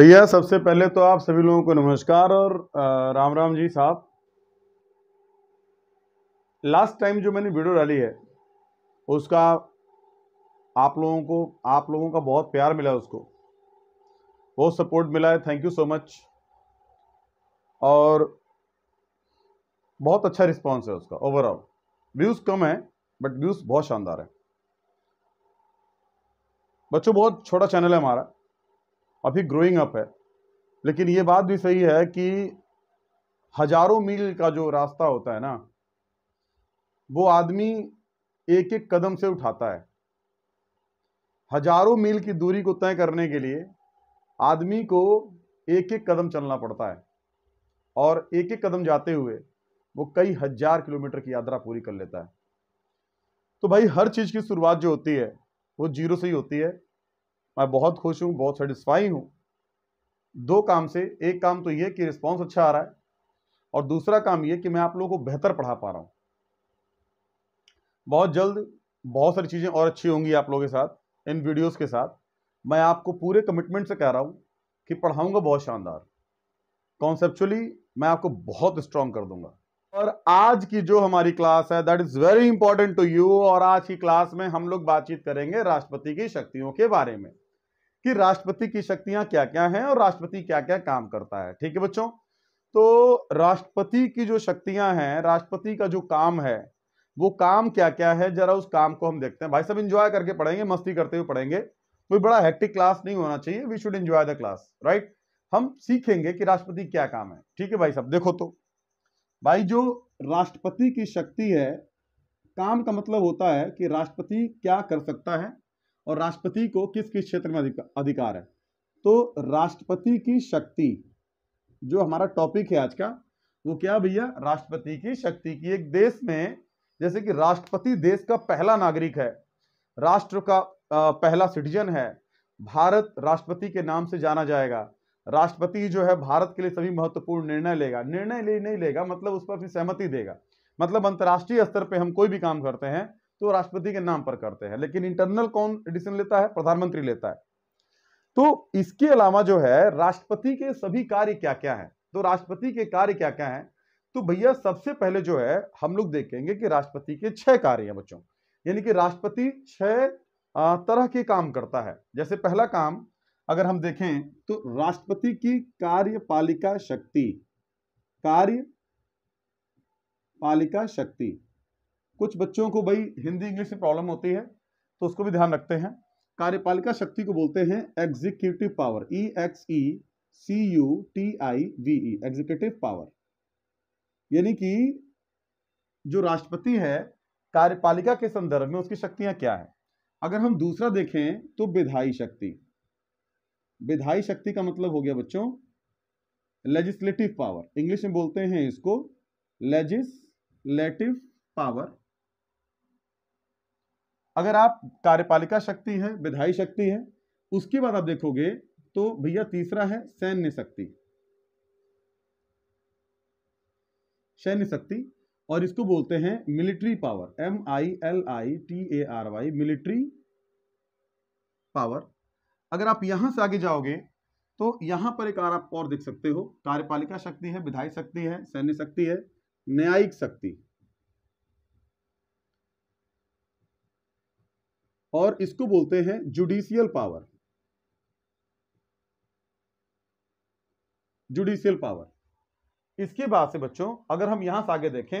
भैया सबसे पहले तो आप सभी लोगों को नमस्कार और राम राम जी साहब लास्ट टाइम जो मैंने वीडियो डाली है उसका आप लोगों को आप लोगों का बहुत प्यार मिला उसको बहुत सपोर्ट मिला है थैंक यू सो मच और बहुत अच्छा रिस्पांस है उसका ओवरऑल व्यूज़ कम है बट व्यूज़ बहुत शानदार है बच्चों बहुत छोटा चैनल है हमारा अभी ग्रोइंग अप है लेकिन ये बात भी सही है कि हजारों मील का जो रास्ता होता है ना वो आदमी एक एक कदम से उठाता है हजारों मील की दूरी को तय करने के लिए आदमी को एक एक कदम चलना पड़ता है और एक एक कदम जाते हुए वो कई हजार किलोमीटर की यात्रा पूरी कर लेता है तो भाई हर चीज़ की शुरुआत जो होती है वो जीरो से ही होती है मैं बहुत खुश हूँ बहुत सेटिस्फाई हूँ दो काम से एक काम तो ये कि रिस्पॉन्स अच्छा आ रहा है और दूसरा काम ये कि मैं आप लोगों को बेहतर पढ़ा पा रहा हूँ बहुत जल्द बहुत सारी चीज़ें और अच्छी होंगी आप लोगों के साथ इन वीडियोस के साथ मैं आपको पूरे कमिटमेंट से कह रहा हूँ कि पढ़ाऊँगा बहुत शानदार कॉन्सेप्चुअली मैं आपको बहुत स्ट्रांग कर दूंगा और आज की जो हमारी क्लास है that is very important to you और आज की क्लास में हम लोग बातचीत करेंगे राष्ट्रपति की शक्तियों के बारे में कि राष्ट्रपति की शक्तियां क्या क्या हैं और राष्ट्रपति क्या क्या काम करता है ठीक है बच्चों तो राष्ट्रपति की जो शक्तियां हैं राष्ट्रपति का जो काम है वो काम क्या क्या है जरा उस काम को हम देखते हैं भाई सब इंजॉय करके पढ़ेंगे मस्ती करते हुए पढ़ेंगे कोई बड़ा हेक्टिक क्लास नहीं होना चाहिए we should enjoy the class right हम सीखेंगे कि राष्ट्रपति क्या काम है ठीक है भाई साहब देखो तो भाई जो राष्ट्रपति की शक्ति है काम का मतलब होता है कि राष्ट्रपति क्या कर सकता है और राष्ट्रपति को किस किस क्षेत्र में अधिकार है तो राष्ट्रपति की शक्ति जो हमारा टॉपिक है आज का वो क्या भैया राष्ट्रपति की शक्ति की एक देश में जैसे कि राष्ट्रपति देश का पहला नागरिक है राष्ट्र का पहला सिटीजन है भारत राष्ट्रपति के नाम से जाना जाएगा राष्ट्रपति जो है भारत के लिए सभी महत्वपूर्ण निर्णय लेगा निर्णय ले नहीं लेगा मतलब उस पर अपनी सहमति देगा मतलब अंतर्राष्ट्रीय स्तर पर हम कोई भी काम करते हैं तो राष्ट्रपति के नाम पर करते हैं लेकिन इंटरनल कौन डिसीजन लेता है प्रधानमंत्री लेता है तो इसके अलावा जो है राष्ट्रपति के सभी कार्य क्या क्या है तो राष्ट्रपति के कार्य क्या क्या है तो भैया सबसे पहले जो है हम लोग देखेंगे कि राष्ट्रपति के छह कार्य हैं बच्चों यानी कि राष्ट्रपति छह तरह के काम करता है जैसे पहला काम अगर हम देखें तो राष्ट्रपति की कार्यपालिका शक्ति कार्यपालिका शक्ति कुछ बच्चों को भाई हिंदी इंग्लिश में प्रॉब्लम होती है तो उसको भी ध्यान रखते हैं कार्यपालिका शक्ति को बोलते हैं executive power E X E C U T I V E executive power यानी कि जो राष्ट्रपति है कार्यपालिका के संदर्भ में उसकी शक्तियां क्या है अगर हम दूसरा देखें तो विधायी शक्ति विधायी शक्ति का मतलब हो गया बच्चों लेजिस्लेटिव पावर इंग्लिश में बोलते हैं इसको लेजिस्लेटिव पावर अगर आप कार्यपालिका शक्ति है विधायी शक्ति है उसके बाद आप देखोगे तो भैया तीसरा है सैन्य शक्ति सैन्य शक्ति और इसको बोलते हैं military power M I L I T A R Y military power अगर आप यहां से आगे जाओगे तो यहां पर एक आर आप और देख सकते हो कार्यपालिका शक्ति है विधायी शक्ति है सैन्य शक्ति है न्यायिक शक्ति और इसको बोलते हैं जुडिशियल पावर जुडिशियल पावर इसके बाद से बच्चों अगर हम यहां से आगे देखें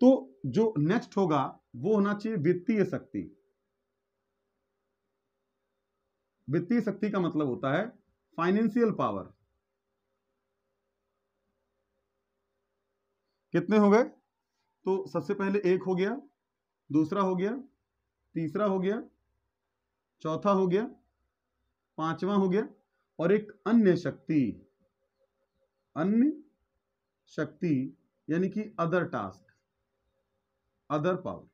तो जो नेक्स्ट होगा वो होना चाहिए वित्तीय शक्ति वित्तीय शक्ति का मतलब होता है फाइनेंशियल पावर कितने हो गए तो सबसे पहले एक हो गया दूसरा हो गया तीसरा हो गया चौथा हो गया पांचवा हो गया और एक अन्य शक्ति अन्य शक्ति यानी कि अदर टास्क अदर पावर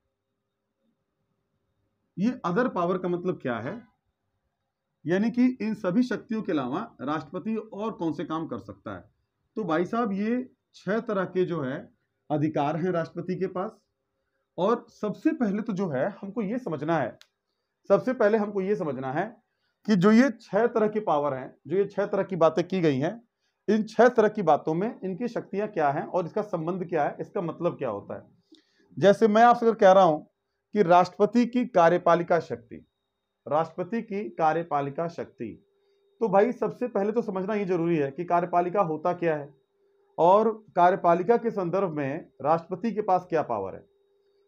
ये अदर पावर का मतलब क्या है यानी कि इन सभी शक्तियों के अलावा राष्ट्रपति और कौन से काम कर सकता है तो भाई साहब ये छह तरह के जो है अधिकार हैं राष्ट्रपति के पास और सबसे पहले तो जो है हमको ये समझना है सबसे पहले हमको ये समझना है कि जो ये छह तरह की पावर हैं जो ये छह तरह की बातें की गई हैं इन छह तरह की बातों में इनकी शक्तियां क्या हैं और इसका संबंध क्या है इसका मतलब क्या होता है जैसे मैं आपसे अगर कह रहा हूं कि राष्ट्रपति की कार्यपालिका शक्ति राष्ट्रपति की कार्यपालिका शक्ति तो भाई सबसे पहले तो समझना ये जरूरी है कि कार्यपालिका होता क्या है और कार्यपालिका के संदर्भ में राष्ट्रपति के पास क्या पावर है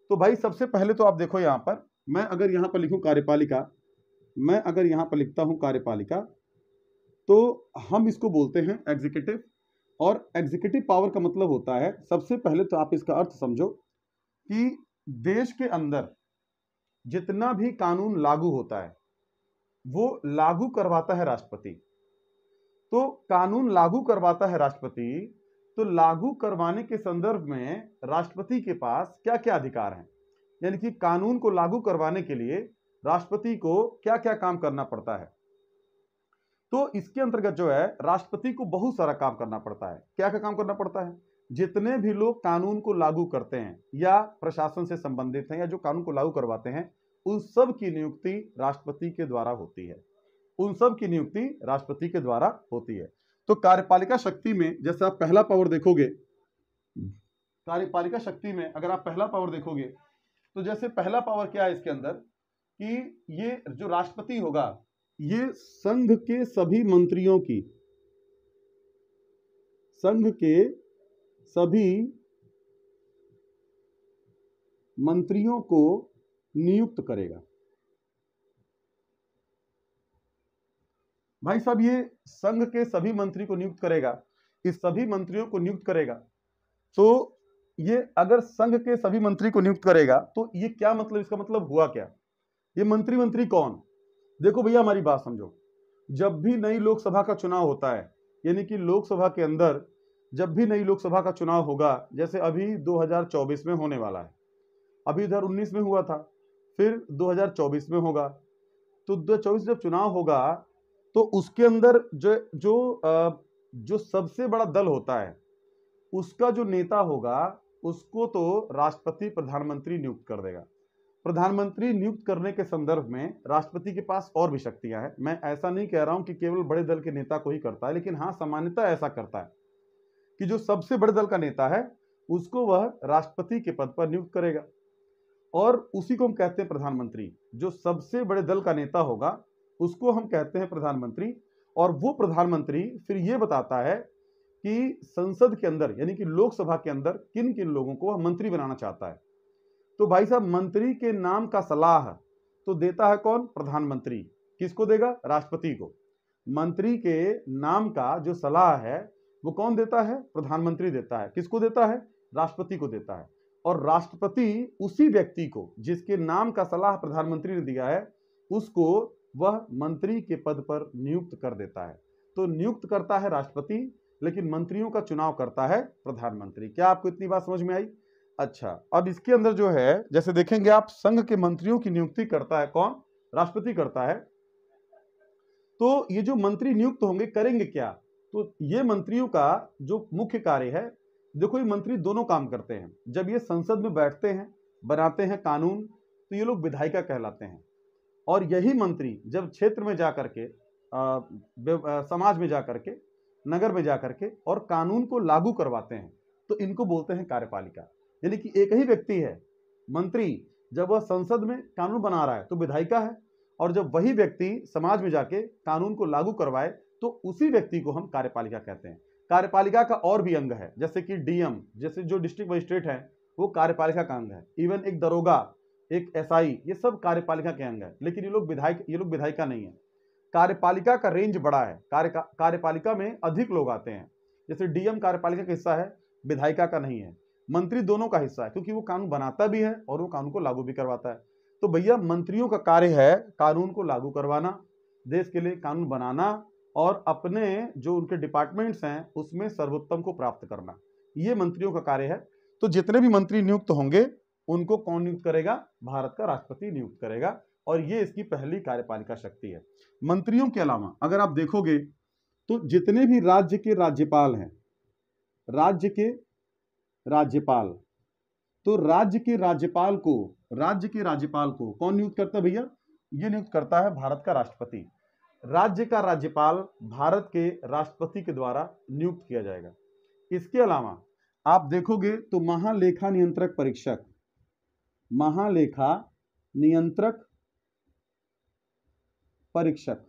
तो भाई सबसे पहले तो आप देखो यहाँ पर मैं अगर यहाँ पर लिखूँ कार्यपालिका मैं अगर यहाँ पर लिखता हूँ कार्यपालिका तो हम इसको बोलते हैं एग्जीक्यूटिव और एग्जीक्यूटिव पावर का मतलब होता है सबसे पहले तो आप इसका अर्थ समझो कि देश के अंदर जितना भी कानून लागू होता है वो लागू करवाता है राष्ट्रपति तो कानून लागू करवाता है राष्ट्रपति तो लागू करवाने के संदर्भ में राष्ट्रपति के पास क्या क्या अधिकार हैं यानी कि कानून को लागू करवाने के लिए राष्ट्रपति को क्या क्या काम करना पड़ता है तो इसके अंतर्गत जो है राष्ट्रपति को बहुत सारा काम करना पड़ता है क्या क्या काम करना पड़ता है जितने भी लोग कानून को लागू करते हैं या प्रशासन से संबंधित हैं या जो कानून को लागू करवाते हैं उन सब की नियुक्ति राष्ट्रपति के द्वारा होती है उन सब की नियुक्ति राष्ट्रपति के द्वारा होती है तो कार्यपालिका शक्ति में जैसे आप पहला पावर देखोगे कार्यपालिका शक्ति में अगर आप पहला पावर देखोगे तो जैसे पहला पावर क्या है इसके अंदर कि ये जो राष्ट्रपति होगा ये संघ के सभी मंत्रियों की संघ के सभी मंत्रियों को नियुक्त करेगा भाई साहब ये संघ के सभी मंत्री को नियुक्त करेगा इस सभी मंत्रियों को नियुक्त करेगा तो ये अगर संघ के सभी मंत्री को नियुक्त करेगा तो ये क्या मतलब इसका मतलब हुआ क्या ये मंत्री मंत्री कौन देखो भैया हमारी बात समझो जब भी नई लोकसभा का चुनाव होता है यानी कि लोकसभा के अंदर जब भी नई लोकसभा का चुनाव होगा जैसे अभी 2024 में होने वाला है अभी इधर 19 में हुआ था फिर 2024 में होगा तो दो जब चुनाव होगा तो उसके अंदर जो जो जो सबसे बड़ा दल होता है उसका जो नेता होगा उसको तो राष्ट्रपति प्रधानमंत्री नियुक्त कर देगा प्रधानमंत्री नियुक्त करने के संदर्भ में राष्ट्रपति के पास और भी शक्तियां हैं मैं ऐसा नहीं कह रहा हूं कि केवल बड़े दल के नेता को ही करता है लेकिन हाँ सामान्यता ऐसा करता है कि जो सबसे बड़े दल का नेता है उसको वह राष्ट्रपति के पद पर नियुक्त करेगा और उसी को हम कहते हैं प्रधानमंत्री जो सबसे बड़े दल का नेता होगा उसको हम कहते हैं प्रधानमंत्री और वो प्रधानमंत्री फिर ये बताता है कि संसद के अंदर यानी कि लोकसभा के अंदर किन किन लोगों को मंत्री बनाना चाहता है तो भाई साहब मंत्री के नाम का सलाह तो देता है कौन प्रधानमंत्री किसको देगा राष्ट्रपति को मंत्री के नाम का जो सलाह है वो कौन देता है प्रधानमंत्री देता है किसको देता है राष्ट्रपति को देता है और राष्ट्रपति उसी व्यक्ति को जिसके नाम का सलाह प्रधानमंत्री ने दिया है उसको वह मंत्री के पद पर नियुक्त कर देता है तो नियुक्त करता है राष्ट्रपति लेकिन मंत्रियों का चुनाव करता है प्रधानमंत्री क्या आपको इतनी बात समझ में आई अच्छा अब इसके अंदर जो है जैसे देखेंगे आप संघ के मंत्रियों की नियुक्ति करता है कौन राष्ट्रपति करता है तो ये जो मंत्री नियुक्त होंगे करेंगे क्या तो ये मंत्रियों का जो मुख्य कार्य है देखो ये मंत्री दोनों काम करते हैं जब ये संसद में बैठते हैं बनाते हैं कानून तो ये लोग विधायिका कहलाते हैं और यही मंत्री जब क्षेत्र में जा करके समाज में जा करके नगर में जा करके और कानून को लागू करवाते हैं तो इनको बोलते हैं कार्यपालिका यानी कि एक ही व्यक्ति है मंत्री जब वह संसद में कानून बना रहा है तो विधायिका है और जब वही व्यक्ति समाज में जाके कानून को लागू करवाए तो उसी व्यक्ति को हम कार्यपालिका कहते हैं कार्यपालिका का और भी अंग है जैसे कि डीएम जैसे जो डिस्ट्रिक्ट मजिस्ट्रेट है वो कार्यपालिका का अंग है इवन एक दरोगा एक एसआई ये सब कार्यपालिका के अंग है लेकिन ये लोग विधायक ये लोग विधायिका नहीं है कार्यपालिका का रेंज बड़ा है कार्य कार्यपालिका में अधिक लोग आते हैं जैसे डीएम कार्यपालिका का हिस्सा है विधायिका का नहीं है मंत्री दोनों का हिस्सा है क्योंकि वो कानून बनाता भी है और वो कानून को लागू भी करवाता है तो भैया मंत्रियों का कार्य है कानून को लागू करवाना देश के लिए कानून बनाना और अपने जो उनके डिपार्टमेंट्स हैं उसमें सर्वोत्तम को प्राप्त करना ये मंत्रियों का कार्य है तो जितने भी मंत्री नियुक्त होंगे उनको कौन नियुक्त करेगा भारत का राष्ट्रपति नियुक्त करेगा और ये इसकी पहली कार्यपालिका शक्ति है मंत्रियों के अलावा अगर आप देखोगे तो जितने भी राज्य के राज्यपाल हैं राज्य के राज्यपाल तो राज्य के राज्यपाल को राज्य के राज्यपाल को कौन नियुक्त करता है भैया ये नियुक्त करता है भारत का राष्ट्रपति राज्य का राज्यपाल भारत के राष्ट्रपति के द्वारा नियुक्त किया जाएगा इसके अलावा आप देखोगे तो महालेखा नियंत्रक परीक्षक महालेखा नियंत्रक परीक्षक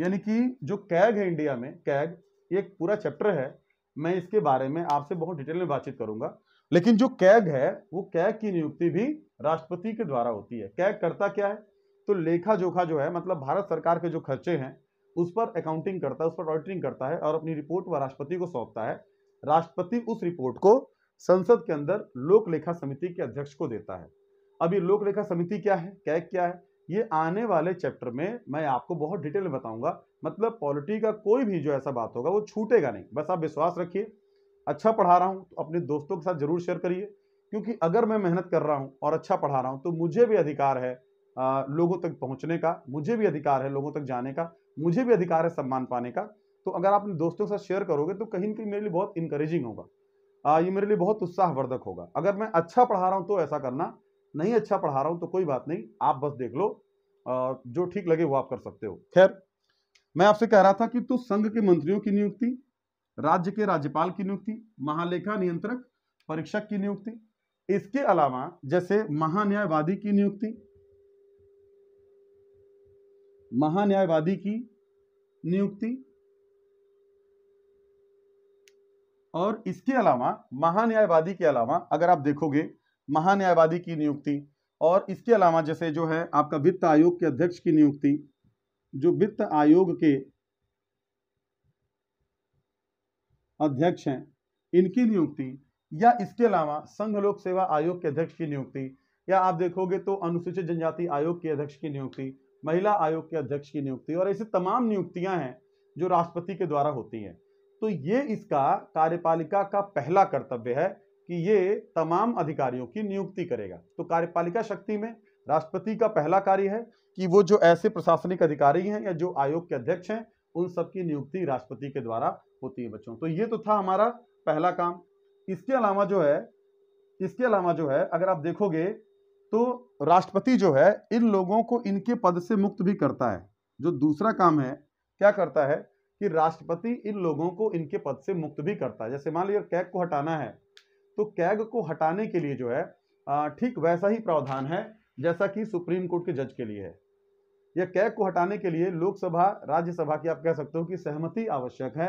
यानी कि जो कैग है इंडिया में कैग एक पूरा चैप्टर है मैं इसके बारे में आपसे बहुत डिटेल में बातचीत करूंगा लेकिन जो कैग है वो कैग की नियुक्ति भी राष्ट्रपति के द्वारा होती है कैग करता क्या है तो लेखा जोखा जो है मतलब भारत सरकार के जो खर्चे हैं उस पर अकाउंटिंग करता है उस पर ऑडिटिंग करता है और अपनी रिपोर्ट वह राष्ट्रपति को सौंपता है राष्ट्रपति उस रिपोर्ट को संसद के अंदर लोक लेखा समिति के अध्यक्ष को देता है अब ये लोक लेखा समिति क्या है क्या क्या है ये आने वाले चैप्टर में मैं आपको बहुत डिटेल में बताऊंगा मतलब पॉलिटी का कोई भी जो ऐसा बात होगा वो छूटेगा नहीं बस आप विश्वास रखिए अच्छा पढ़ा रहा हूँ तो अपने दोस्तों के साथ जरूर शेयर करिए क्योंकि अगर मैं मेहनत कर रहा हूँ और अच्छा पढ़ा रहा हूँ तो मुझे भी अधिकार है आ, लोगों तक पहुँचने का मुझे भी अधिकार है लोगों तक जाने का मुझे भी अधिकार है सम्मान पाने का तो अगर आप अपने दोस्तों के साथ शेयर करोगे तो कहीं ना कहीं मेरे लिए बहुत इंकरेजिंग होगा आ, ये मेरे लिए बहुत उत्साहवर्धक होगा अगर मैं अच्छा पढ़ा रहा हूँ तो ऐसा करना नहीं अच्छा पढ़ा रहा हूँ तो कोई बात नहीं आप बस देख लो आ, जो ठीक लगे वो आप कर सकते हो खैर मैं आपसे कह रहा था कि तू संघ के मंत्रियों की नियुक्ति राज्य के राज्यपाल की नियुक्ति महालेखा नियंत्रक परीक्षक की नियुक्ति इसके अलावा जैसे महान्यायवादी की नियुक्ति महान्यायवादी की नियुक्ति और इसके अलावा महान्यायवादी के अलावा अगर आप देखोगे महान्यायवादी की नियुक्ति और इसके अलावा जैसे जो है आपका वित्त आयोग के अध्यक्ष की नियुक्ति जो वित्त आयोग के अध्यक्ष हैं इनकी नियुक्ति या इसके अलावा संघ लोक सेवा आयोग के अध्यक्ष की नियुक्ति या आप देखोगे तो अनुसूचित जनजाति आयोग के अध्यक्ष की नियुक्ति महिला आयोग के अध्यक्ष की नियुक्ति और ऐसी तमाम नियुक्तियां हैं जो राष्ट्रपति के द्वारा होती हैं तो ये इसका कार्यपालिका का पहला कर्तव्य है कि ये तमाम अधिकारियों की नियुक्ति करेगा तो कार्यपालिका शक्ति में राष्ट्रपति का पहला कार्य है कि वो जो ऐसे प्रशासनिक अधिकारी हैं या जो आयोग के अध्यक्ष हैं उन सबकी नियुक्ति राष्ट्रपति के द्वारा होती है बच्चों तो ये तो था हमारा पहला काम इसके अलावा जो है इसके अलावा जो है अगर आप देखोगे तो राष्ट्रपति जो है इन लोगों को इनके पद से मुक्त भी करता है जो दूसरा काम है क्या करता है कि राष्ट्रपति इन लोगों को इनके पद से मुक्त भी करता है जैसे मान लीजिए कैग को हटाना है तो कैग को हटाने के लिए जो है ठीक वैसा ही प्रावधान है जैसा कि सुप्रीम कोर्ट के जज के लिए है या कैग को हटाने के लिए लोकसभा राज्यसभा की आप कह सकते हो कि सहमति आवश्यक है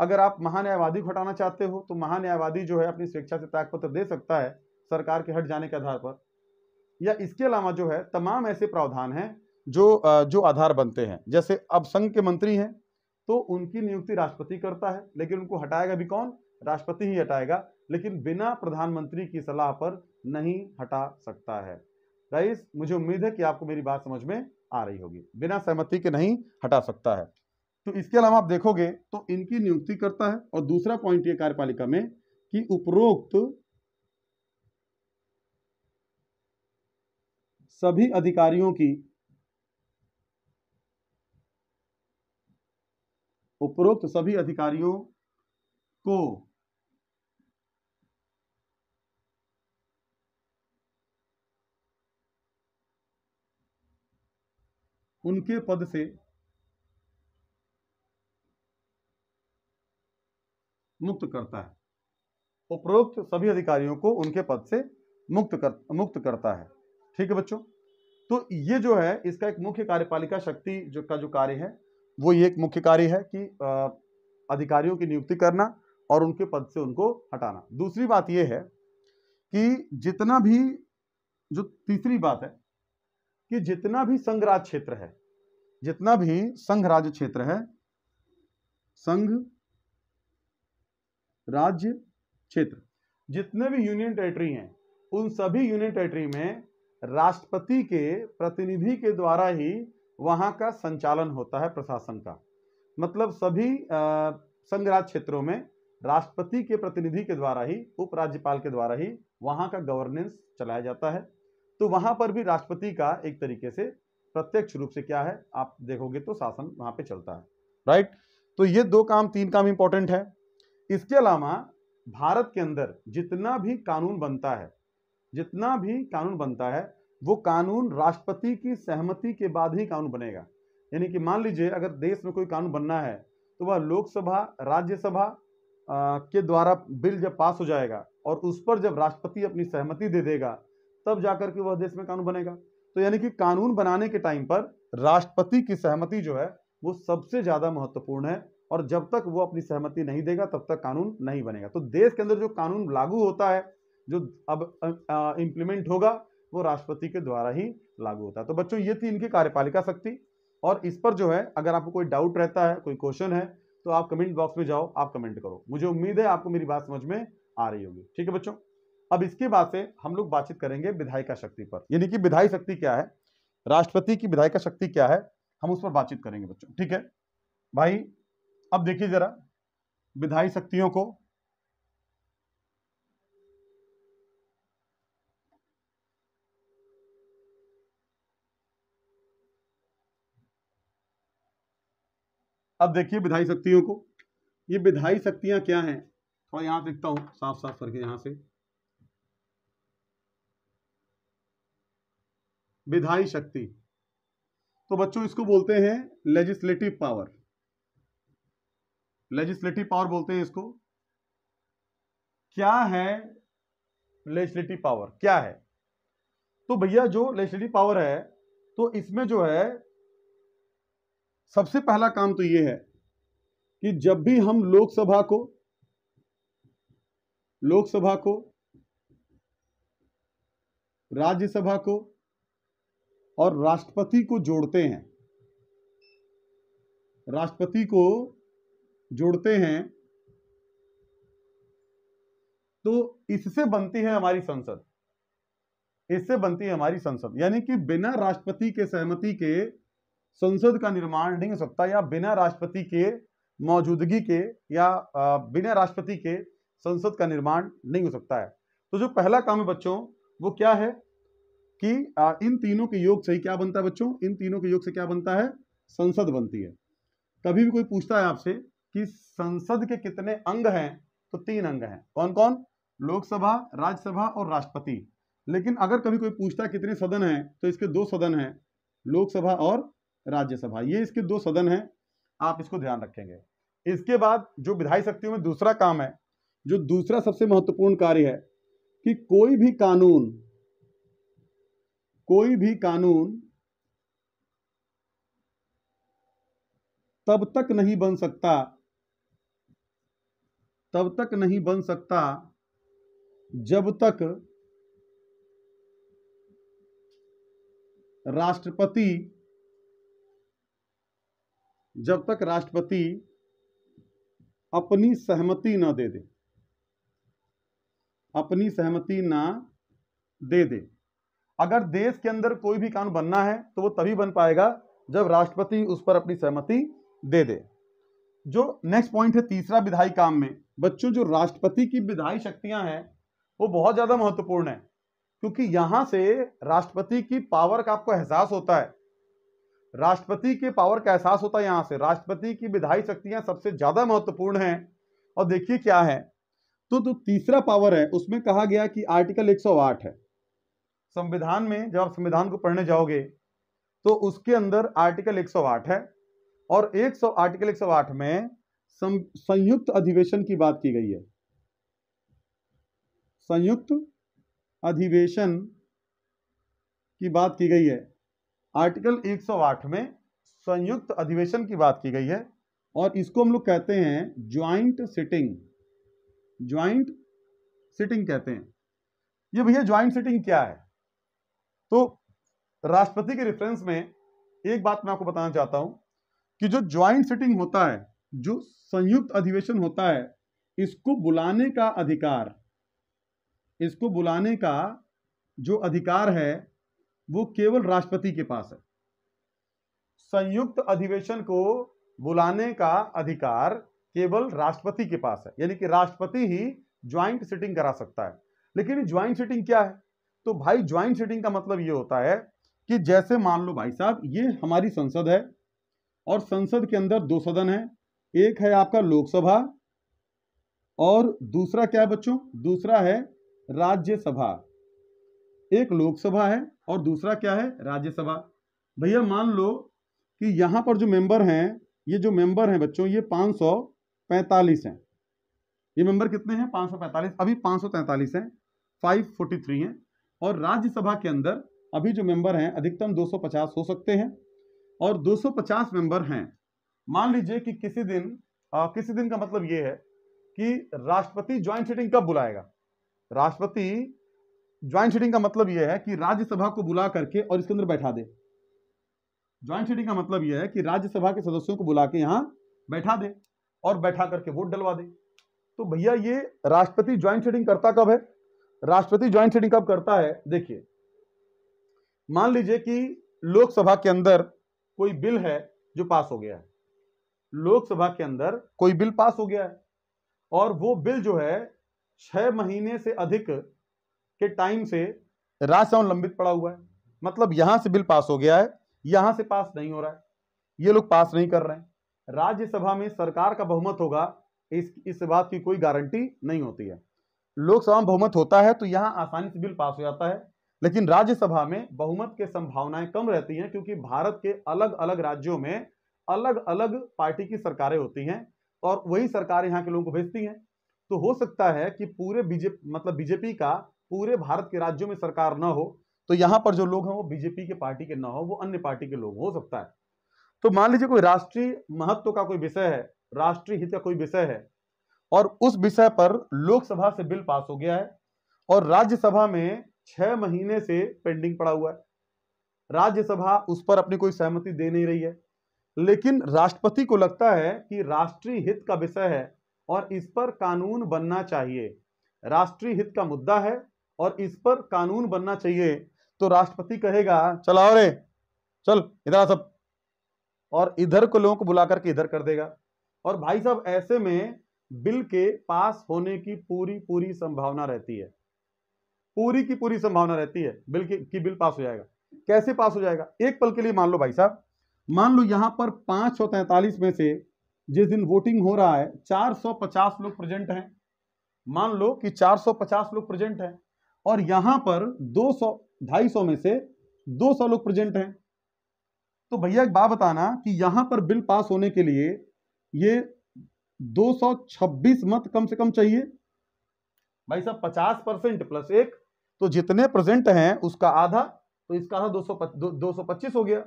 अगर आप महान्यायवादी को हटाना चाहते हो तो महान्यायवादी जो है अपनी स्वेच्छा से त्यागपत्र दे सकता है सरकार के हट जाने के आधार पर या इसके अलावा जो है तमाम ऐसे प्रावधान हैं जो जो आधार बनते हैं जैसे अब संघ के मंत्री हैं तो उनकी नियुक्ति राष्ट्रपति करता है लेकिन उनको हटाएगा भी कौन राष्ट्रपति ही हटाएगा लेकिन बिना प्रधानमंत्री की सलाह पर नहीं हटा सकता है राइस मुझे उम्मीद है कि आपको मेरी बात समझ में आ रही होगी बिना सहमति के नहीं हटा सकता है तो इसके अलावा आप देखोगे तो इनकी नियुक्ति करता है और दूसरा पॉइंट ये कार्यपालिका में कि उपरोक्त सभी अधिकारियों की उपरोक्त सभी अधिकारियों को उनके पद से मुक्त करता है उपरोक्त सभी अधिकारियों को उनके पद से मुक्त कर मुक्त करता है ठीक है बच्चों तो ये जो है इसका एक मुख्य कार्यपालिका शक्ति जो का जो कार्य है वो ये एक मुख्य कार्य है कि अधिकारियों की नियुक्ति करना और उनके पद से उनको हटाना दूसरी बात यह है कि जितना भी जो तीसरी बात है कि जितना भी संघ राज क्षेत्र है जितना भी संघ राज्य क्षेत्र है संघ राज्य क्षेत्र जितने भी यूनियन टेरिटरी हैं उन सभी यूनियन टेरिटरी में राष्ट्रपति के प्रतिनिधि के द्वारा ही वहाँ का संचालन होता है प्रशासन का मतलब सभी संघराज क्षेत्रों में राष्ट्रपति के प्रतिनिधि के द्वारा ही उपराज्यपाल के द्वारा ही वहाँ का गवर्नेंस चलाया जाता है तो वहाँ पर भी राष्ट्रपति का एक तरीके से प्रत्यक्ष रूप से क्या है आप देखोगे तो शासन वहाँ पे चलता है राइट तो ये दो काम तीन काम इंपॉर्टेंट है इसके अलावा भारत के अंदर जितना भी कानून बनता है जितना भी कानून बनता है वो कानून राष्ट्रपति की सहमति के बाद ही कानून बनेगा यानी कि मान लीजिए अगर देश में कोई कानून बनना है तो वह लोकसभा राज्यसभा के द्वारा बिल जब पास हो जाएगा और उस पर जब राष्ट्रपति अपनी सहमति दे देगा तब जाकर के वह देश में कानून बनेगा तो यानी कि कानून बनाने के टाइम पर राष्ट्रपति की सहमति जो है वो सबसे ज़्यादा महत्वपूर्ण है और जब तक वो अपनी सहमति नहीं देगा तब तक कानून नहीं बनेगा तो देश के अंदर जो कानून लागू होता है जो अब इम्प्लीमेंट होगा वो राष्ट्रपति के द्वारा ही लागू होता है तो बच्चों ये थी इनकी कार्यपालिका शक्ति और इस पर जो है अगर आपको कोई डाउट रहता है कोई क्वेश्चन है तो आप कमेंट बॉक्स में जाओ आप कमेंट करो मुझे उम्मीद है आपको मेरी बात समझ में आ रही होगी ठीक है बच्चों अब इसके बाद से हम लोग बातचीत करेंगे विधायिका शक्ति पर यानी कि विधायी शक्ति क्या है राष्ट्रपति की विधायिका शक्ति क्या है हम उस पर बातचीत करेंगे बच्चों ठीक है भाई अब देखिए जरा विधायी शक्तियों को अब देखिए विधायी शक्तियों को ये विधायी शक्तियां क्या हैं थोड़ा यहां देखता लिखता हूं साफ साफ करके यहां से विधायी शक्ति तो बच्चों इसको बोलते हैं लेजिस्लेटिव पावर लेजिस्लेटिव पावर बोलते हैं इसको क्या है लेजिस्लेटिव पावर क्या है तो भैया जो लेजिस्लेटिव पावर है तो इसमें जो है सबसे पहला काम तो यह है कि जब भी हम लोकसभा को लोकसभा को राज्यसभा को और राष्ट्रपति को जोड़ते हैं राष्ट्रपति को जोड़ते हैं तो इससे बनती है हमारी संसद इससे बनती है हमारी संसद यानी कि बिना राष्ट्रपति के सहमति के संसद का निर्माण नहीं हो सकता या बिना राष्ट्रपति के मौजूदगी के या बिना राष्ट्रपति के संसद का निर्माण नहीं हो सकता है तो जो पहला काम है बच्चों वो क्या है कि इन तीनों के योग से ही क्या बनता है बच्चों इन तीनों के योग से क्या बनता है संसद बनती है कभी भी कोई पूछता है आपसे कि संसद के कितने अंग हैं तो तीन अंग हैं कौन कौन लोकसभा राज्यसभा और राष्ट्रपति लेकिन अगर कभी कोई पूछता है कितने सदन हैं तो इसके दो सदन हैं लोकसभा और राज्यसभा ये इसके दो सदन हैं आप इसको ध्यान रखेंगे इसके बाद जो विधायी शक्तियों में दूसरा काम है जो दूसरा सबसे महत्वपूर्ण कार्य है कि कोई भी कानून कोई भी कानून तब तक नहीं बन सकता तब तक नहीं बन सकता जब तक राष्ट्रपति जब तक राष्ट्रपति अपनी सहमति ना दे दे अपनी सहमति ना दे दे अगर देश के अंदर कोई भी कानून बनना है तो वो तभी बन पाएगा जब राष्ट्रपति उस पर अपनी सहमति दे दे जो नेक्स्ट पॉइंट है तीसरा विधायी काम में बच्चों जो राष्ट्रपति की विधायी शक्तियां हैं वो बहुत ज़्यादा महत्वपूर्ण है क्योंकि यहां से राष्ट्रपति की पावर का आपको एहसास होता है राष्ट्रपति के पावर का एहसास होता है यहाँ से राष्ट्रपति की विधायी शक्तियाँ सबसे ज़्यादा महत्वपूर्ण हैं और देखिए क्या है तो जो तो तीसरा पावर है उसमें कहा गया कि आर्टिकल 108 है संविधान में जब आप संविधान को पढ़ने जाओगे तो उसके अंदर आर्टिकल 108 है और 100 आर्टिकल 108 में संयुक्त अधिवेशन की बात की गई है संयुक्त अधिवेशन की बात की गई है आर्टिकल 108 में संयुक्त अधिवेशन की बात की गई है और इसको हम लोग कहते हैं ज्वाइंट सिटिंग ज्वाइंट सिटिंग कहते हैं ये भैया ज्वाइंट सिटिंग क्या है तो राष्ट्रपति के रेफरेंस में एक बात मैं आपको बताना चाहता हूं कि जो ज्वाइंट सिटिंग होता है जो संयुक्त अधिवेशन होता है इसको बुलाने का अधिकार इसको बुलाने का जो अधिकार है वो केवल राष्ट्रपति के पास है संयुक्त अधिवेशन को बुलाने का अधिकार केवल राष्ट्रपति के पास है यानी कि राष्ट्रपति ही ज्वाइंट सिटिंग करा सकता है लेकिन ज्वाइंट सिटिंग क्या है तो भाई ज्वाइंट सिटिंग का मतलब ये होता है कि जैसे मान लो भाई साहब ये हमारी संसद है और संसद के अंदर दो सदन है एक है आपका लोकसभा और दूसरा क्या है बच्चों दूसरा है राज्यसभा एक लोकसभा है और दूसरा क्या है राज्यसभा भैया मान लो कि यहाँ पर जो मेंबर हैं ये जो मेंबर हैं बच्चों ये 545 हैं ये मेंबर कितने हैं 545 अभी 543 हैं 543 हैं और राज्यसभा के अंदर अभी जो मेंबर हैं अधिकतम 250 हो सकते हैं और 250 मेंबर हैं मान लीजिए कि किसी दिन आ, किसी दिन का मतलब ये है कि राष्ट्रपति ज्वाइंट सिटिंग कब बुलाएगा राष्ट्रपति ज्वाइंट सीटिंग का मतलब यह है कि राज्यसभा को बुला करके और इसके अंदर बैठा दे ज्वाइंट सीटिंग का मतलब यह है कि राज्यसभा के सदस्यों को बुला के यहां बैठा दे और बैठा करके वोट डलवा दे तो भैया ये राष्ट्रपति ज्वाइंट सीटिंग करता कब है राष्ट्रपति ज्वाइंट सीटिंग कब करता है देखिए मान लीजिए कि लोकसभा के अंदर कोई बिल है जो पास हो गया है लोकसभा के अंदर कोई बिल पास हो गया है और वो बिल जो है छह महीने से अधिक के टाइम से राजसभा लंबित पड़ा हुआ है मतलब यहां से बिल पास हो गया है यहां से पास नहीं हो रहा है ये लोग पास नहीं कर रहे हैं राज्यसभा में सरकार का बहुमत होगा इस इस बात की कोई गारंटी नहीं होती है लोकसभा में बहुमत होता है तो यहाँ आसानी से बिल पास हो जाता है लेकिन राज्यसभा में बहुमत के संभावनाएं कम रहती हैं क्योंकि भारत के अलग अलग राज्यों में अलग अलग पार्टी की सरकारें होती हैं और वही सरकार यहाँ के लोगों को भेजती हैं तो हो सकता है कि पूरे बीजेपी मतलब बीजेपी का पूरे भारत के राज्यों में सरकार न हो तो यहां पर जो लोग हैं वो बीजेपी के पार्टी के ना हो वो अन्य पार्टी के लोग हो सकता है तो मान लीजिए कोई राष्ट्रीय महत्व का कोई विषय है राष्ट्रीय हित का कोई विषय है और उस विषय पर लोकसभा से बिल पास हो गया है और राज्यसभा में छह महीने से पेंडिंग पड़ा हुआ है राज्यसभा उस पर अपनी कोई सहमति दे नहीं रही है लेकिन राष्ट्रपति को लगता है कि राष्ट्रीय हित का विषय है और इस पर कानून बनना चाहिए राष्ट्रीय हित का मुद्दा है और इस पर कानून बनना चाहिए तो राष्ट्रपति कहेगा चलाओ रे चल इधर सब और इधर को लोगों को बुला करके इधर कर देगा और भाई साहब ऐसे में बिल के पास होने की पूरी पूरी संभावना रहती है पूरी की पूरी संभावना रहती है बिल की, की बिल पास हो जाएगा कैसे पास हो जाएगा एक पल के लिए मान लो भाई साहब मान लो यहां पर पांच सौ तैतालीस में से जिस दिन वोटिंग हो रहा है चार सौ पचास लोग प्रेजेंट हैं मान लो कि चार सौ पचास लोग प्रेजेंट हैं और यहां पर 200 250 में से 200 लोग प्रेजेंट हैं तो भैया एक बात बताना कि यहां पर बिल पास होने के लिए ये 226 मत कम से कम चाहिए भाई साहब 50 परसेंट प्लस एक तो जितने प्रेजेंट हैं उसका आधा तो इसका दो सौ पच्चीस हो गया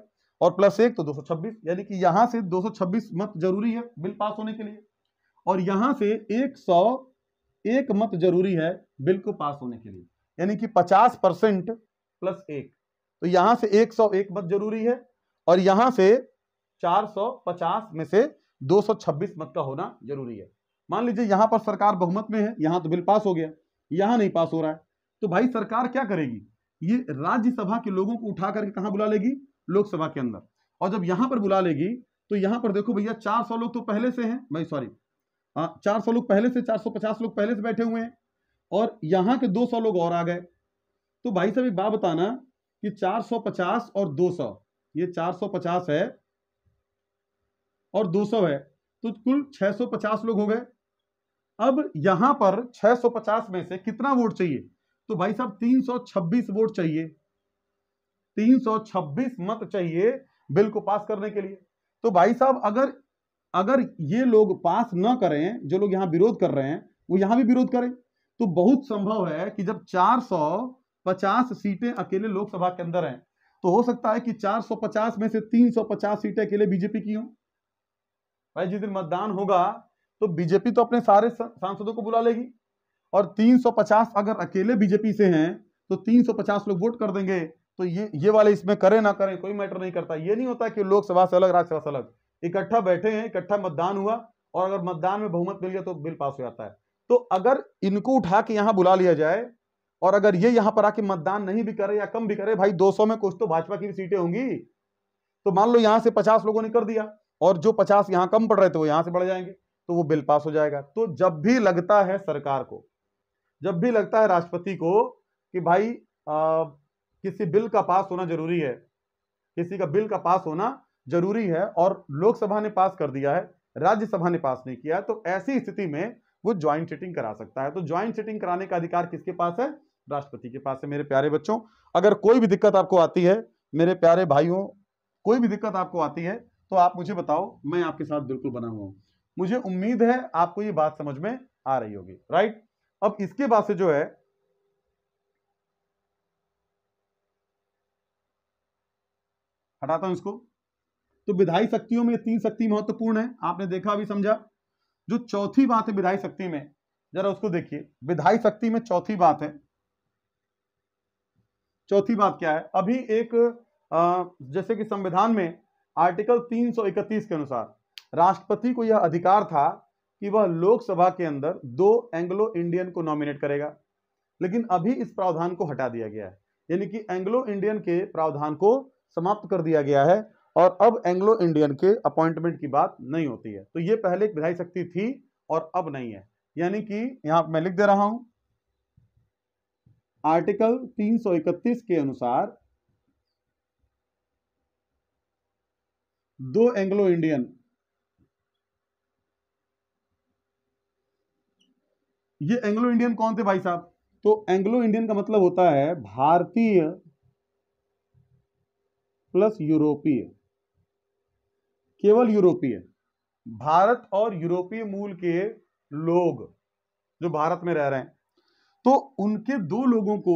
और प्लस एक तो 226 यानी कि यहां से 226 मत जरूरी है बिल पास होने के लिए और यहां से 101 मत जरूरी है बिल को पास होने के लिए यानी कि पचास परसेंट प्लस एक तो यहां से एक सौ एक मत जरूरी है और यहां से चार सौ पचास में से दो सौ छब्बीस मत का होना जरूरी है मान लीजिए यहां पर सरकार बहुमत में है यहां तो बिल पास हो गया यहां नहीं पास हो रहा है तो भाई सरकार क्या करेगी ये राज्यसभा के लोगों को उठा करके कहा बुला लेगी लोकसभा के अंदर और जब यहां पर बुला लेगी तो यहां पर देखो भैया चार सौ लोग तो पहले से हैं भाई सॉरी हाँ, चार सौ लोग पहले से चार सौ पचास लोग पहले से बैठे हुए हैं और यहां के 200 लोग और आ गए तो भाई साहब एक बात बताना कि 450 और 200 ये 450 है और 200 है तो कुल 650 लोग हो गए अब यहां पर 650 में से कितना वोट चाहिए तो भाई साहब 326 वोट चाहिए 326 मत चाहिए बिल को पास करने के लिए तो भाई साहब अगर अगर ये लोग पास ना करें जो लोग यहां विरोध कर रहे हैं वो यहां भी विरोध करें तो बहुत संभव है कि जब 450 सीटें अकेले लोकसभा के अंदर हैं तो हो सकता है कि 450 में से 350 सीटें अकेले बीजेपी की हो भाई जिस दिन मतदान होगा तो बीजेपी तो अपने सारे सांसदों को बुला लेगी और 350 अगर अकेले बीजेपी से हैं तो 350 लोग वोट कर देंगे तो ये ये वाले इसमें करें ना करें कोई मैटर नहीं करता ये नहीं होता कि लोकसभा से अलग राज्यसभा से अलग इकट्ठा बैठे हैं इकट्ठा मतदान हुआ और अगर मतदान में बहुमत मिल गया तो बिल पास हो जाता है तो अगर इनको उठा के यहां बुला लिया जाए और अगर ये यहां पर आके मतदान नहीं भी करे या कम भी करे भाई 200 में कुछ तो भाजपा की भी सीटें होंगी तो मान लो यहां से 50 लोगों ने कर दिया और जो 50 यहां कम पड़ रहे थे वो यहां से बढ़ जाएंगे तो वो बिल पास हो जाएगा तो जब भी लगता है सरकार को जब भी लगता है राष्ट्रपति को कि भाई आ, किसी बिल का पास होना जरूरी है किसी का बिल का पास होना जरूरी है और लोकसभा ने पास कर दिया है राज्यसभा ने पास नहीं किया तो ऐसी स्थिति में वो ज्वाइंट सिटिंग करा सकता है तो ज्वाइंट सिटिंग कराने का अधिकार किसके पास है राष्ट्रपति के पास है मेरे प्यारे बच्चों अगर कोई भी दिक्कत आपको आती है मेरे प्यारे भाइयों कोई भी दिक्कत आपको आती है तो आप मुझे बताओ मैं आपके साथ बिल्कुल बना हुआ हूं मुझे उम्मीद है आपको ये बात समझ में आ रही होगी राइट अब इसके बाद से जो है हटाता हूं इसको तो विधायी शक्तियों में तीन शक्ति महत्वपूर्ण है आपने देखा अभी समझा जो चौथी बात है विधायी शक्ति में जरा उसको देखिए विधायी शक्ति में चौथी बात है चौथी बात क्या है अभी एक जैसे कि संविधान में आर्टिकल 331 के अनुसार राष्ट्रपति को यह अधिकार था कि वह लोकसभा के अंदर दो एंग्लो इंडियन को नॉमिनेट करेगा लेकिन अभी इस प्रावधान को हटा दिया गया है यानी कि एंग्लो इंडियन के प्रावधान को समाप्त कर दिया गया है और अब एंग्लो इंडियन के अपॉइंटमेंट की बात नहीं होती है तो ये पहले एक विधायी शक्ति थी और अब नहीं है यानी कि यहां मैं लिख दे रहा हूं आर्टिकल 331 के अनुसार दो एंग्लो इंडियन ये एंग्लो इंडियन कौन थे भाई साहब तो एंग्लो इंडियन का मतलब होता है भारतीय प्लस यूरोपीय केवल यूरोपीय भारत और यूरोपीय मूल के लोग जो भारत में रह रहे हैं तो उनके दो लोगों को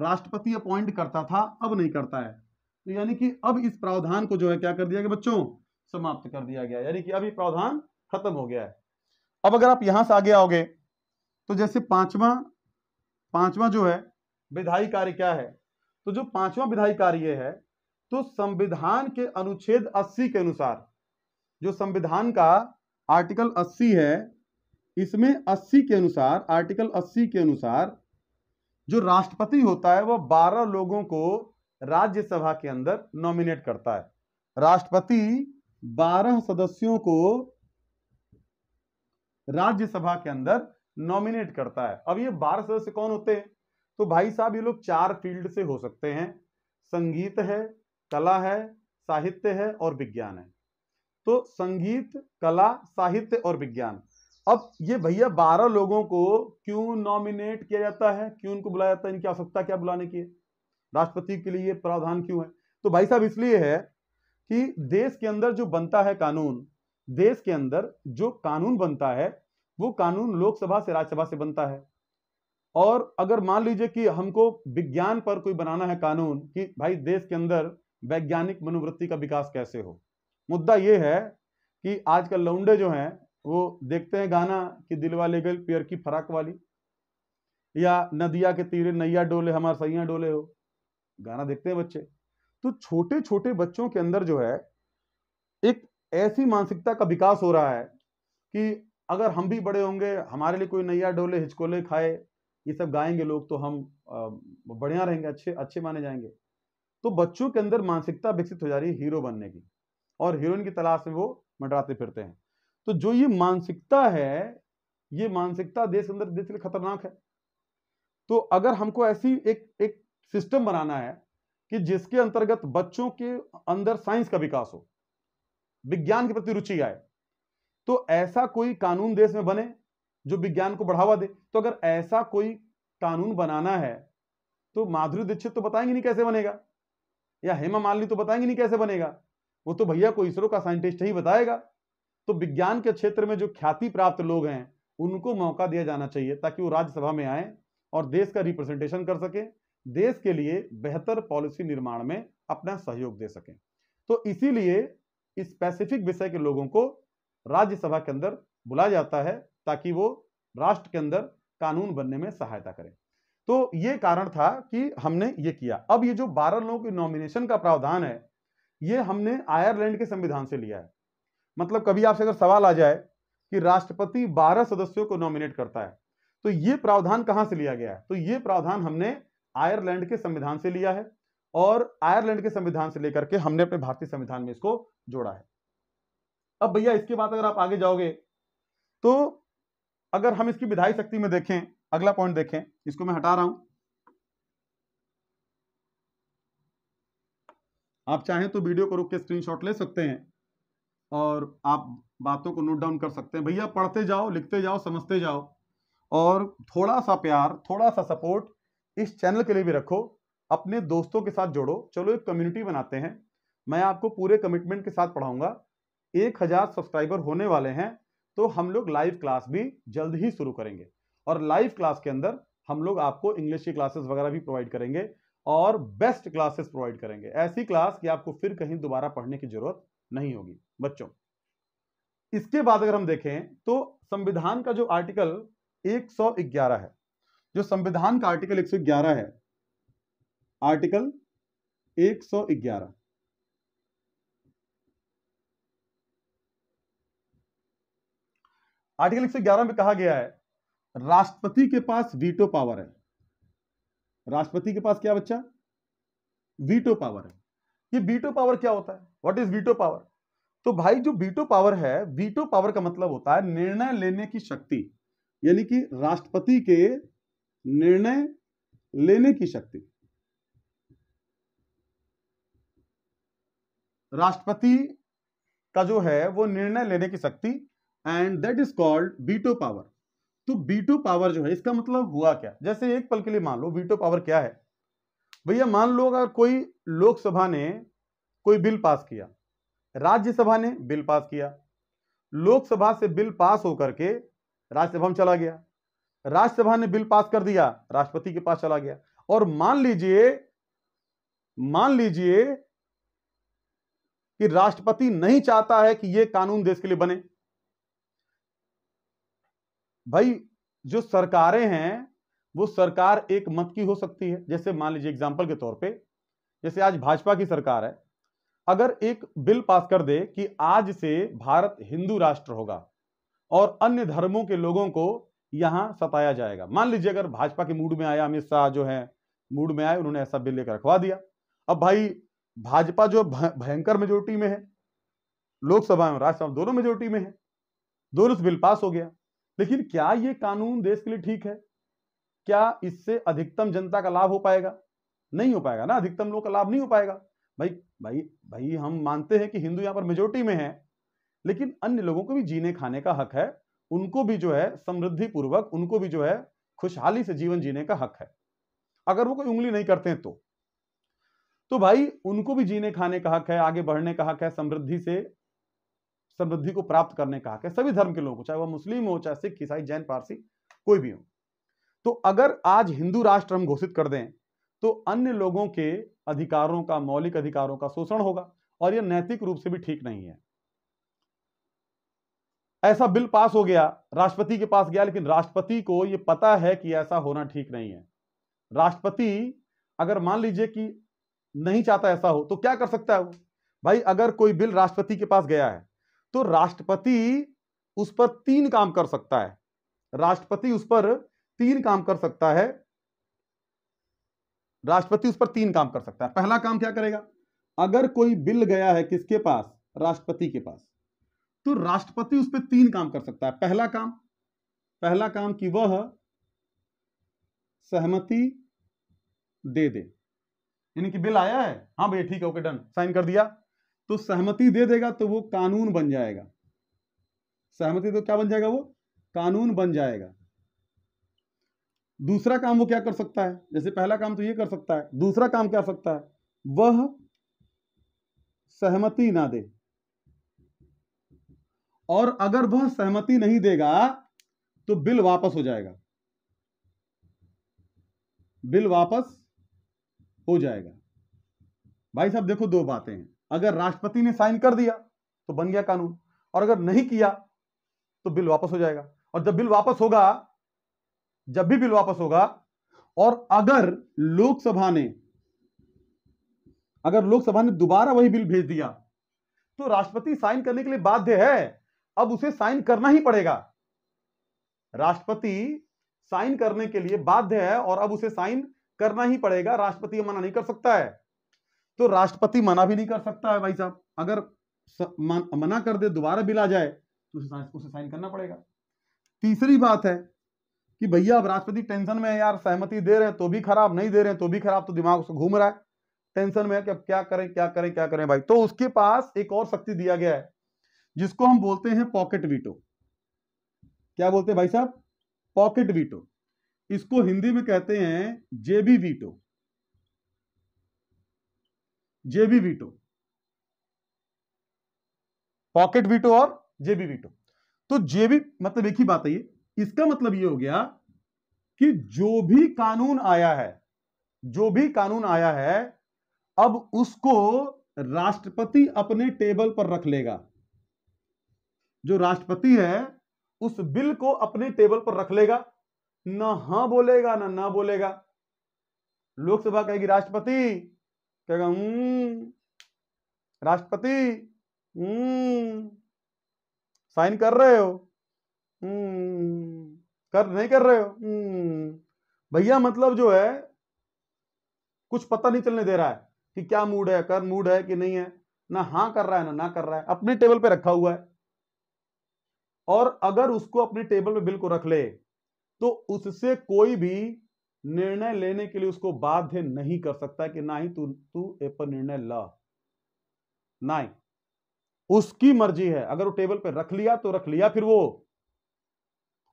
राष्ट्रपति अपॉइंट करता था अब नहीं करता है तो यानी कि अब इस प्रावधान को जो है क्या कर दिया गया बच्चों समाप्त कर दिया गया यानी कि अब ये प्रावधान खत्म हो गया है अब अगर आप यहां से आगे आओगे तो जैसे पांचवा पांचवा जो है विधायी कार्य क्या है तो जो पांचवा विधायी कार्य है तो संविधान के अनुच्छेद 80 के अनुसार जो संविधान का आर्टिकल 80 है इसमें 80 के अनुसार आर्टिकल 80 के अनुसार जो राष्ट्रपति होता है वह 12 लोगों को राज्यसभा के अंदर नॉमिनेट करता है राष्ट्रपति 12 सदस्यों को राज्यसभा के अंदर नॉमिनेट करता है अब ये 12 सदस्य कौन होते हैं तो भाई साहब ये लोग चार फील्ड से हो सकते हैं संगीत है कला है साहित्य है और विज्ञान है तो संगीत कला साहित्य और विज्ञान अब ये भैया बारह लोगों को क्यों नॉमिनेट किया जाता है क्यों उनको बुलाया जाता है इनकी आवश्यकता क्या बुलाने की है राष्ट्रपति के लिए प्रावधान क्यों है तो भाई साहब इसलिए है कि देश के अंदर जो बनता है कानून देश के अंदर जो कानून बनता है वो कानून लोकसभा से राज्यसभा से बनता है और अगर मान लीजिए कि हमको विज्ञान पर कोई बनाना है कानून कि भाई देश के अंदर वैज्ञानिक मनोवृत्ति का विकास कैसे हो मुद्दा ये है कि आजकल लौंडे जो हैं वो देखते हैं गाना कि दिल वाले गल पियर की फराक वाली या नदिया के तीरे नैया डोले हमार सैया डोले हो गाना देखते हैं बच्चे तो छोटे छोटे बच्चों के अंदर जो है एक ऐसी मानसिकता का विकास हो रहा है कि अगर हम भी बड़े होंगे हमारे लिए कोई नैया डोले हिचकोले खाए ये सब गाएंगे लोग तो हम बढ़िया रहेंगे अच्छे अच्छे माने जाएंगे तो बच्चों के अंदर मानसिकता विकसित हो जा रही है हीरो बनने की और हीरोइन की तलाश में वो मंडराते फिरते हैं तो जो ये मानसिकता है ये मानसिकता देश अंदर देश के लिए खतरनाक है तो अगर हमको ऐसी एक एक सिस्टम बनाना है कि जिसके अंतर्गत बच्चों के अंदर साइंस का विकास हो विज्ञान के प्रति रुचि आए तो ऐसा कोई कानून देश में बने जो विज्ञान को बढ़ावा दे तो अगर ऐसा कोई कानून बनाना है तो माधुरी दीक्षित तो बताएंगे नहीं कैसे बनेगा या हेमा मालिनी तो बताएंगे नहीं कैसे बनेगा वो तो भैया को इसरो का साइंटिस्ट ही बताएगा तो विज्ञान के क्षेत्र में जो ख्याति प्राप्त लोग हैं उनको मौका दिया जाना चाहिए ताकि वो राज्यसभा में आए और देश का रिप्रेजेंटेशन कर सके देश के लिए बेहतर पॉलिसी निर्माण में अपना सहयोग दे सकें तो इसीलिए इस स्पेसिफिक विषय के लोगों को राज्यसभा के अंदर बुलाया जाता है ताकि वो राष्ट्र के अंदर कानून बनने में सहायता करें तो ये कारण था कि हमने ये किया अब ये जो बारह लोगों के नॉमिनेशन का प्रावधान है ये हमने आयरलैंड के संविधान से लिया है मतलब कभी आपसे अगर सवाल आ जाए कि राष्ट्रपति 12 सदस्यों को नॉमिनेट करता है तो ये प्रावधान कहां से लिया गया है तो ये प्रावधान हमने आयरलैंड के संविधान से लिया है और आयरलैंड के संविधान से लेकर के हमने अपने भारतीय संविधान में इसको जोड़ा है अब भैया इसके बाद अगर आप आगे जाओगे तो अगर हम इसकी विधायी शक्ति में देखें अगला पॉइंट देखें इसको मैं हटा रहा हूं आप चाहें तो वीडियो को रोक के स्क्रीनशॉट ले सकते हैं और आप बातों को नोट डाउन कर सकते हैं भैया पढ़ते जाओ लिखते जाओ समझते जाओ और थोड़ा सा प्यार थोड़ा सा सपोर्ट इस चैनल के लिए भी रखो अपने दोस्तों के साथ जोड़ो चलो एक कम्युनिटी बनाते हैं मैं आपको पूरे कमिटमेंट के साथ पढ़ाऊंगा एक हज़ार सब्सक्राइबर होने वाले हैं तो हम लोग लाइव क्लास भी जल्द ही शुरू करेंगे और लाइव क्लास के अंदर हम लोग आपको इंग्लिश की क्लासेस वगैरह भी प्रोवाइड करेंगे और बेस्ट क्लासेस प्रोवाइड करेंगे ऐसी क्लास कि आपको फिर कहीं दोबारा पढ़ने की जरूरत नहीं होगी बच्चों इसके बाद अगर हम देखें तो संविधान का जो आर्टिकल 111 है जो संविधान का आर्टिकल 111 है आर्टिकल 111 आर्टिकल 111 में कहा गया है राष्ट्रपति के पास वीटो पावर है राष्ट्रपति के पास क्या बच्चा वीटो पावर है ये वीटो पावर क्या होता है व्हाट इज वीटो पावर तो भाई जो वीटो पावर है वीटो पावर का मतलब होता है निर्णय लेने की शक्ति यानी कि राष्ट्रपति के निर्णय लेने की शक्ति राष्ट्रपति का जो है वो निर्णय लेने की शक्ति and that is called veto power तो टू पावर जो है इसका मतलब हुआ क्या जैसे एक पल के लिए मान लो बी टू पावर क्या है भैया मान लो अगर कोई लोकसभा ने कोई बिल पास किया राज्यसभा ने बिल पास किया लोकसभा से बिल पास होकर के राज्यसभा में चला गया राज्यसभा ने बिल पास कर दिया राष्ट्रपति के पास चला गया और मान लीजिए मान लीजिए कि राष्ट्रपति नहीं चाहता है कि यह कानून देश के लिए बने भाई जो सरकारें हैं वो सरकार एक मत की हो सकती है जैसे मान लीजिए एग्जाम्पल के तौर पे जैसे आज भाजपा की सरकार है अगर एक बिल पास कर दे कि आज से भारत हिंदू राष्ट्र होगा और अन्य धर्मों के लोगों को यहां सताया जाएगा मान लीजिए अगर भाजपा के मूड में आया अमित शाह जो है मूड में आए उन्होंने ऐसा बिल लेकर रखवा दिया अब भाई भाजपा जो भयंकर मेजोरिटी में है लोकसभा में राज्यसभा दोनों मेजोरिटी में है दोनों से बिल पास हो गया लेकिन क्या ये कानून देश के लिए ठीक है क्या इससे अधिकतम जनता का लाभ हो पाएगा नहीं हो पाएगा ना अधिकतम लोग का लाभ नहीं हो पाएगा भाई भाई भाई हम मानते हैं कि हिंदू यहाँ पर मेजोरिटी में है लेकिन अन्य लोगों को भी जीने खाने का हक है उनको भी जो है समृद्धि पूर्वक उनको भी जो है खुशहाली से जीवन जीने का हक है अगर वो कोई उंगली नहीं करते हैं तो तो भाई उनको भी जीने खाने का हक है आगे बढ़ने का हक है समृद्धि से समृद्धि को प्राप्त करने का हक है सभी धर्म के लोग चाहे वह मुस्लिम हो चाहे सिख ईसाई जैन पारसी कोई भी हो तो अगर आज हिंदू राष्ट्र हम घोषित कर दें तो अन्य लोगों के अधिकारों का मौलिक अधिकारों का शोषण होगा और यह नैतिक रूप से भी ठीक नहीं है ऐसा बिल पास हो गया राष्ट्रपति के पास गया लेकिन राष्ट्रपति को यह पता है कि ऐसा होना ठीक नहीं है राष्ट्रपति अगर मान लीजिए कि नहीं चाहता ऐसा हो तो क्या कर सकता है वो भाई अगर कोई बिल राष्ट्रपति के पास गया है तो राष्ट्रपति उस पर तीन काम कर सकता है राष्ट्रपति उस पर तीन काम कर सकता है राष्ट्रपति उस पर तीन काम कर सकता है पहला काम क्या करेगा अगर कोई बिल गया है किसके पास राष्ट्रपति के पास तो राष्ट्रपति उस पर तीन काम कर सकता है पहला काम पहला काम कि वह सहमति दे दे यानी कि बिल आया है हाँ भैया ठीक है ओके डन साइन कर दिया तो सहमति दे देगा तो वो कानून बन जाएगा सहमति तो क्या बन जाएगा वो कानून बन जाएगा दूसरा काम वो क्या कर सकता है जैसे पहला काम तो ये कर सकता है दूसरा काम क्या सकता है वह सहमति ना दे और अगर वह सहमति नहीं देगा तो बिल वापस हो जाएगा बिल वापस हो जाएगा भाई साहब देखो दो बातें हैं अगर राष्ट्रपति ने साइन कर दिया तो बन गया कानून और अगर नहीं किया तो बिल वापस हो जाएगा और जब बिल वापस होगा जब भी बिल वापस होगा और अगर लोकसभा ने अगर लोकसभा ने दोबारा वही बिल भेज दिया तो राष्ट्रपति साइन करने के लिए बाध्य है अब उसे साइन करना ही पड़ेगा राष्ट्रपति साइन करने के लिए बाध्य है और अब उसे साइन करना ही पड़ेगा राष्ट्रपति मना नहीं कर सकता है तो राष्ट्रपति मना भी नहीं कर सकता है भाई साहब अगर स, म, मना कर दे दोबारा बिल आ जाए तो उसे उसे साइन करना पड़ेगा तीसरी बात है कि भैया अब राष्ट्रपति टेंशन में है यार सहमति दे रहे हैं तो भी खराब नहीं दे रहे हैं तो भी खराब तो दिमाग उसको घूम रहा है टेंशन में है कि अब क्या करें क्या करें क्या करें भाई तो उसके पास एक और शक्ति दिया गया है जिसको हम बोलते हैं पॉकेट वीटो क्या बोलते हैं भाई साहब पॉकेट वीटो इसको हिंदी में कहते हैं जेबी वीटो जेबी वीटो पॉकेट वीटो और जेबी वीटो तो जेबी मतलब एक ही बात है ये इसका मतलब ये हो गया कि जो भी कानून आया है जो भी कानून आया है अब उसको राष्ट्रपति अपने टेबल पर रख लेगा जो राष्ट्रपति है उस बिल को अपने टेबल पर रख लेगा ना हां बोलेगा ना ना बोलेगा लोकसभा कहेगी राष्ट्रपति कहेगा हम्म, राष्ट्रपति हम्म, साइन कर रहे हो हम्म, कर नहीं कर रहे हो भैया मतलब जो है कुछ पता नहीं चलने दे रहा है कि क्या मूड है कर मूड है कि नहीं है ना हाँ कर रहा है ना ना कर रहा है अपने टेबल पे रखा हुआ है और अगर उसको अपने टेबल पे बिल को रख ले तो उससे कोई भी निर्णय लेने के लिए उसको बाध्य नहीं कर सकता कि ना ही तू तू ए पर निर्णय ला ना ही उसकी मर्जी है अगर वो टेबल पर रख लिया तो रख लिया फिर वो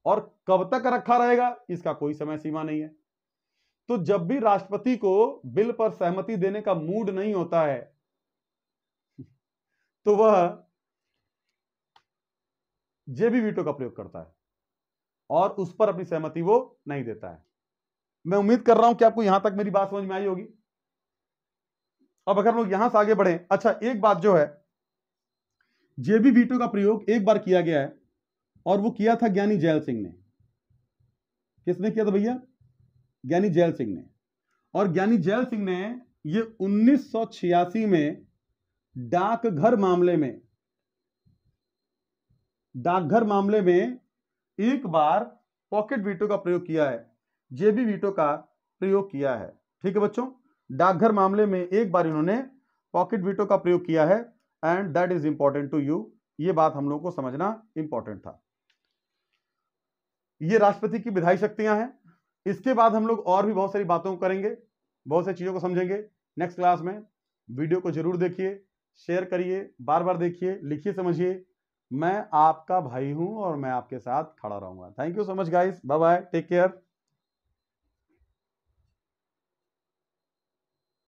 और कब तक रखा रहेगा इसका कोई समय सीमा नहीं है तो जब भी राष्ट्रपति को बिल पर सहमति देने का मूड नहीं होता है तो वह जेबी वीटो का प्रयोग करता है और उस पर अपनी सहमति वो नहीं देता है मैं उम्मीद कर रहा हूं कि आपको यहां तक मेरी बात समझ में आई होगी अब अगर लोग यहां से आगे बढ़े अच्छा एक बात जो है जेबी वीटो का प्रयोग एक बार किया गया है और वो किया था ज्ञानी जैल सिंह ने किसने किया था भैया ज्ञानी जैल सिंह ने और ज्ञानी जैल सिंह ने ये 1986 में डाकघर मामले में डाकघर मामले में एक बार पॉकेट वीटो का प्रयोग किया है जेबी वीटो का प्रयोग किया है ठीक है बच्चों डाकघर मामले में एक बार इन्होंने पॉकेट वीटो का प्रयोग किया है and that is important to you ये बात हम लोगों को समझना इंपॉर्टेंट था ये राष्ट्रपति की विधायी शक्तियां हैं इसके बाद हम लोग और भी बहुत सारी बातों को करेंगे बहुत सारी चीज़ों को समझेंगे नेक्स्ट क्लास में वीडियो को जरूर देखिए शेयर करिए बार बार देखिए लिखिए समझिए मैं आपका भाई हूं और मैं आपके साथ खड़ा रहूंगा thank you so much guys bye bye take care